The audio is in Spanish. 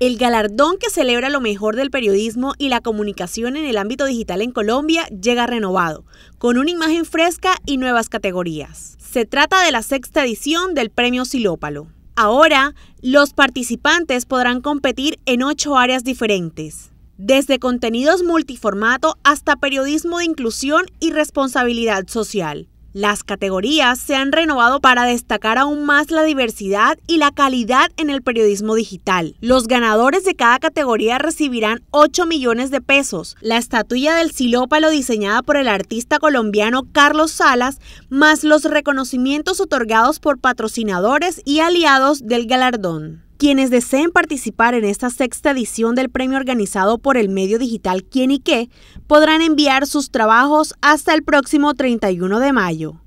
El galardón que celebra lo mejor del periodismo y la comunicación en el ámbito digital en Colombia llega renovado, con una imagen fresca y nuevas categorías. Se trata de la sexta edición del Premio Silópalo. Ahora, los participantes podrán competir en ocho áreas diferentes, desde contenidos multiformato hasta periodismo de inclusión y responsabilidad social. Las categorías se han renovado para destacar aún más la diversidad y la calidad en el periodismo digital. Los ganadores de cada categoría recibirán 8 millones de pesos, la estatuilla del silópalo diseñada por el artista colombiano Carlos Salas, más los reconocimientos otorgados por patrocinadores y aliados del galardón. Quienes deseen participar en esta sexta edición del premio organizado por el medio digital Quién y qué podrán enviar sus trabajos hasta el próximo 31 de mayo.